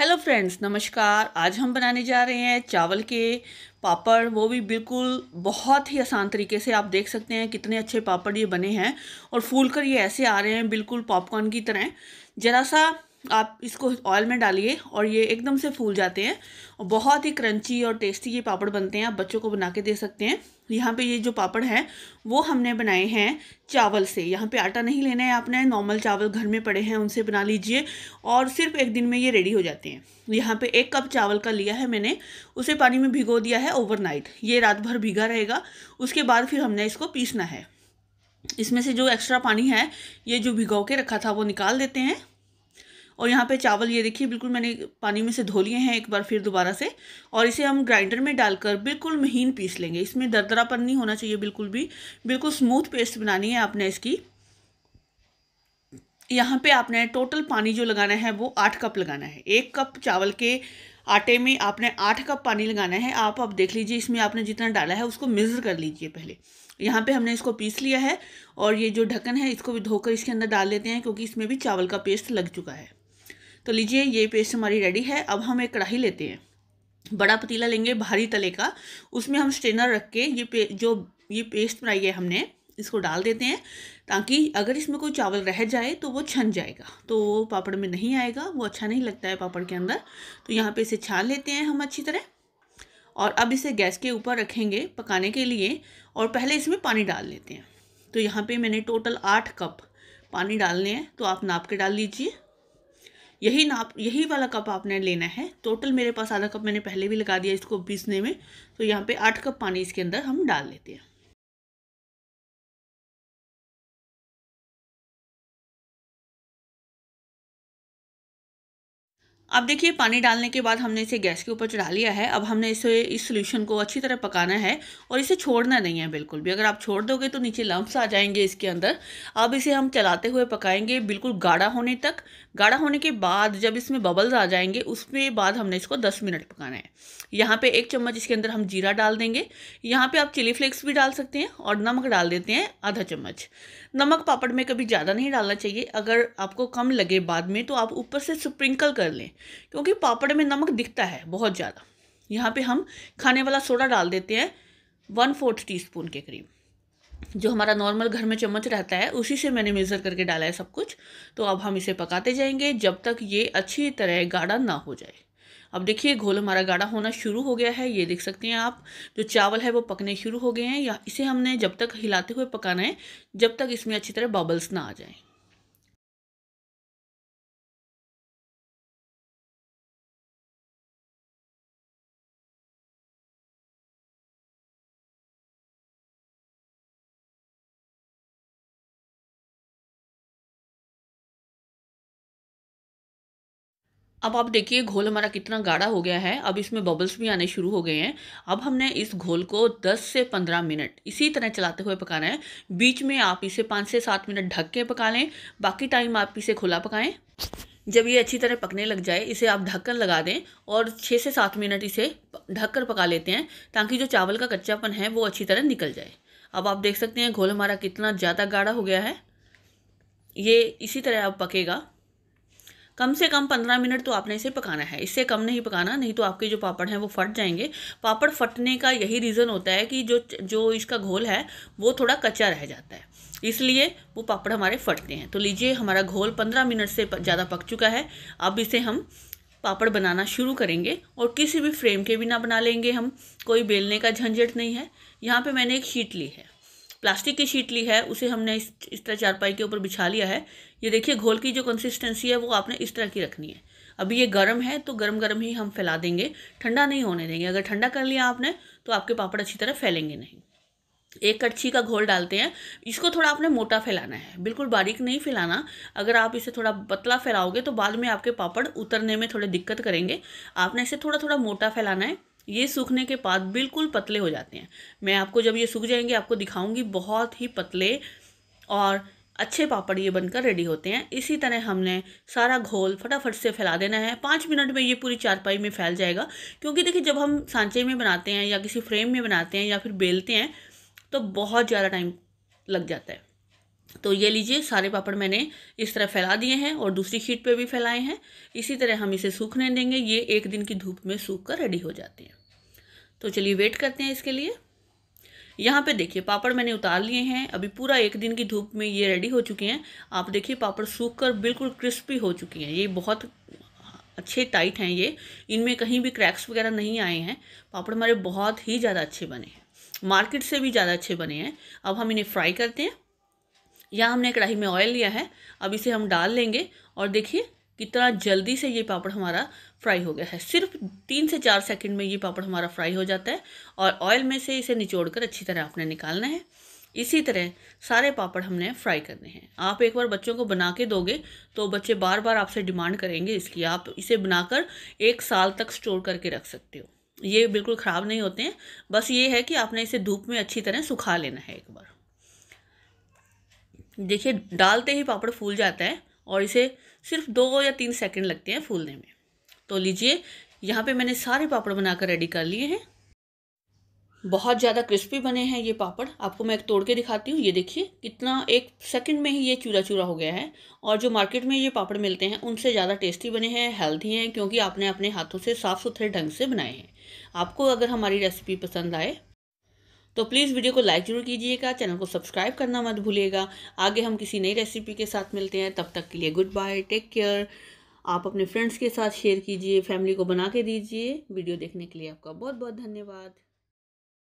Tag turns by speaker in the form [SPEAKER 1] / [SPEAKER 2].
[SPEAKER 1] hello friends नमस्कार आज हम बनाने जा रहे हैं चावल के पापड़ वो भी बिल्कुल बहुत ही आसान तरीके से आप देख सकते हैं कितने अच्छे पापड़ ये बने हैं और फूल कर ये ऐसे आ रहे हैं बिल्कुल पॉपकॉर्न की तरह ज़रा सा आप इसको ऑयल में डालिए और ये एकदम से फूल जाते हैं और बहुत ही क्रंची और टेस्टी ये पापड़ बनते हैं आप बच्चों को बना के दे सकते हैं यहाँ पे ये जो पापड़ है वो हमने बनाए हैं चावल से यहाँ पे आटा नहीं लेना है आपने नॉर्मल चावल घर में पड़े हैं उनसे बना लीजिए और सिर्फ एक दिन में ये रेडी हो जाते हैं यहाँ पे एक कप चावल का लिया है मैंने उसे पानी में भिगो दिया है ओवरनाइट ये रात भर भीगा रहेगा उसके बाद फिर हमने इसको पीसना है इसमें से जो एक्स्ट्रा पानी है ये जो भिगो के रखा था वो निकाल देते हैं और यहाँ पे चावल ये देखिए बिल्कुल मैंने पानी में से धो लिए हैं एक बार फिर दोबारा से और इसे हम ग्राइंडर में डालकर बिल्कुल महीन पीस लेंगे इसमें दरदरापन नहीं होना चाहिए बिल्कुल भी बिल्कुल स्मूथ पेस्ट बनानी है आपने इसकी यहाँ पे आपने टोटल पानी जो लगाना है वो आठ कप लगाना है एक कप चावल के आटे में आपने आठ कप पानी लगाना है आप अब देख लीजिए इसमें आपने जितना डाला है उसको मिजर कर लीजिए पहले यहाँ पे हमने इसको पीस लिया है और ये जो ढक्कन है इसको भी धोकर इसके अंदर डाल लेते हैं क्योंकि इसमें भी चावल का पेस्ट लग चुका है तो लीजिए ये पेस्ट हमारी रेडी है अब हम एक कढ़ाई लेते हैं बड़ा पतीला लेंगे भारी तले का उसमें हम स्ट्रेनर रख के ये पे जो ये पेस्ट बनाई है हमने इसको डाल देते हैं ताकि अगर इसमें कोई चावल रह जाए तो वो छन जाएगा तो वो पापड़ में नहीं आएगा वो अच्छा नहीं लगता है पापड़ के अंदर तो यहाँ पे इसे छान लेते हैं हम अच्छी तरह और अब इसे गैस के ऊपर रखेंगे पकाने के लिए और पहले इसमें पानी डाल लेते हैं तो यहाँ पर मैंने टोटल आठ कप पानी डालने हैं तो आप नाप के डाल लीजिए यही नाप यही वाला कप आपने लेना है टोटल मेरे पास आधा कप मैंने पहले भी लगा दिया इसको पीसने में तो यहाँ पे आठ कप पानी इसके अंदर हम डाल लेते हैं अब देखिए पानी डालने के बाद हमने इसे गैस के ऊपर चढ़ा लिया है अब हमने इसे इस सोल्यूशन को अच्छी तरह पकाना है और इसे छोड़ना नहीं है बिल्कुल भी अगर आप छोड़ दोगे तो नीचे लम्ब्स आ जाएंगे इसके अंदर अब इसे हम चलाते हुए पकाएंगे बिल्कुल गाढ़ा होने तक गाढ़ा होने के बाद जब इसमें बबल्स आ जाएंगे उसके बाद हमने इसको दस मिनट पकाना है यहाँ पर एक चम्मच इसके अंदर हम जीरा डाल देंगे यहाँ पर आप चिली फ्लेक्स भी डाल सकते हैं और नमक डाल देते हैं आधा चम्मच नमक पापड़ में कभी ज़्यादा नहीं डालना चाहिए अगर आपको कम लगे बाद में तो आप ऊपर से स्प्रिंकल कर लें क्योंकि पापड़ में नमक दिखता है बहुत ज़्यादा यहाँ पे हम खाने वाला सोडा डाल देते हैं वन फोर्थ टी स्पून के करीब जो हमारा नॉर्मल घर में चम्मच रहता है उसी से मैंने मेज़र करके डाला है सब कुछ तो अब हम इसे पकाते जाएंगे जब तक ये अच्छी तरह गाढ़ा ना हो जाए अब देखिए घोल हमारा गाढ़ा होना शुरू हो गया है ये देख सकते हैं आप जो चावल है वो पकने शुरू हो गए हैं या इसे हमने जब तक हिलाते हुए पकाना है जब तक इसमें अच्छी तरह बबल्स ना आ जाएँ अब आप देखिए घोल हमारा कितना गाढ़ा हो गया है अब इसमें बबल्स भी आने शुरू हो गए हैं अब हमने इस घोल को 10 से 15 मिनट इसी तरह चलाते हुए पकाना है बीच में आप इसे 5 से 7 मिनट ढक के पका लें बाकी टाइम आप इसे खुला पकाएं जब ये अच्छी तरह पकने लग जाए इसे आप ढक्कन लगा दें और छः से सात मिनट इसे ढक कर पका लेते हैं ताकि जो चावल का कच्चापन है वो अच्छी तरह निकल जाए अब आप देख सकते हैं घोल हमारा कितना ज़्यादा गाढ़ा हो गया है ये इसी तरह अब पकेगा कम से कम पंद्रह मिनट तो आपने इसे पकाना है इससे कम नहीं पकाना नहीं तो आपके जो पापड़ हैं वो फट जाएंगे पापड़ फटने का यही रीज़न होता है कि जो जो इसका घोल है वो थोड़ा कच्चा रह जाता है इसलिए वो पापड़ हमारे फटते हैं तो लीजिए हमारा घोल पंद्रह मिनट से ज़्यादा पक चुका है अब इसे हम पापड़ बनाना शुरू करेंगे और किसी भी फ्रेम के बिना बना लेंगे हम कोई बेलने का झंझट नहीं है यहाँ पर मैंने एक शीट ली है प्लास्टिक की शीट ली है उसे हमने इस इस तरह चारपाई के ऊपर बिछा लिया है ये देखिए घोल की जो कंसिस्टेंसी है वो आपने इस तरह की रखनी है अभी ये गर्म है तो गर्म गर्म ही हम फैला देंगे ठंडा नहीं होने देंगे अगर ठंडा कर लिया आपने तो आपके पापड़ अच्छी तरह फैलेंगे नहीं एक कच्छी का घोल डालते हैं इसको थोड़ा आपने मोटा फैलाना है बिल्कुल बारीक नहीं फैलाना अगर आप इसे थोड़ा पतला फैलाओगे तो बाद में आपके पापड़ उतरने में थोड़ी दिक्कत करेंगे आपने इसे थोड़ा थोड़ा मोटा फैलाना है ये सूखने के बाद बिल्कुल पतले हो जाते हैं मैं आपको जब ये सूख जाएंगे आपको दिखाऊंगी बहुत ही पतले और अच्छे पापड़ ये बनकर रेडी होते हैं इसी तरह हमने सारा घोल फटाफट से फैला देना है पाँच मिनट में ये पूरी चारपाई में फैल जाएगा क्योंकि देखिए जब हम सांचे में बनाते हैं या किसी फ्रेम में बनाते हैं या फिर बेलते हैं तो बहुत ज़्यादा टाइम लग जाता है तो ये लीजिए सारे पापड़ मैंने इस तरह फैला दिए हैं और दूसरी शीट पे भी फैलाए हैं इसी तरह हम इसे सूखने देंगे ये एक दिन की धूप में सूख कर रेडी हो जाते हैं तो चलिए वेट करते हैं इसके लिए यहाँ पे देखिए पापड़ मैंने उतार लिए हैं अभी पूरा एक दिन की धूप में ये रेडी हो चुके हैं आप देखिए पापड़ सूख कर बिल्कुल क्रिस्पी हो चुकी हैं ये बहुत अच्छे टाइट हैं ये इनमें कहीं भी क्रैक्स वगैरह नहीं आए हैं पापड़ हमारे बहुत ही ज़्यादा अच्छे बने हैं मार्केट से भी ज़्यादा अच्छे बने हैं अब हम इन्हें फ्राई करते हैं यहाँ हमने कढ़ाई में ऑयल लिया है अब इसे हम डाल लेंगे और देखिए कितना जल्दी से ये पापड़ हमारा फ्राई हो गया है सिर्फ तीन से चार सेकंड में ये पापड़ हमारा फ्राई हो जाता है और ऑयल में से इसे निचोड़ कर अच्छी तरह आपने निकालना है इसी तरह सारे पापड़ हमने फ्राई करने हैं आप एक बार बच्चों को बना के दोगे तो बच्चे बार बार आपसे डिमांड करेंगे इसकी आप इसे बनाकर एक साल तक स्टोर करके रख सकते हो ये बिल्कुल ख़राब नहीं होते हैं बस ये है कि आपने इसे धूप में अच्छी तरह सुखा लेना है एक बार देखिए डालते ही पापड़ फूल जाता है और इसे सिर्फ दो या तीन सेकंड लगते हैं फूलने में तो लीजिए यहाँ पे मैंने सारे पापड़ बनाकर रेडी कर लिए हैं बहुत ज़्यादा क्रिस्पी बने हैं ये पापड़ आपको मैं एक तोड़ के दिखाती हूँ ये देखिए कितना एक सेकंड में ही ये चूरा चूरा हो गया है और जो मार्केट में ये पापड़ मिलते हैं उनसे ज़्यादा टेस्टी बने हैं हेल्थी हैं क्योंकि आपने अपने हाथों से साफ़ सुथरे ढंग से बनाए हैं आपको अगर हमारी रेसिपी पसंद आए तो प्लीज़ वीडियो को लाइक ज़रूर कीजिएगा चैनल को सब्सक्राइब करना मत भूलिएगा आगे हम किसी नई रेसिपी के साथ मिलते हैं तब तक के लिए गुड बाय टेक केयर आप अपने फ्रेंड्स के साथ शेयर कीजिए फैमिली को बना के दीजिए वीडियो देखने के लिए आपका बहुत बहुत धन्यवाद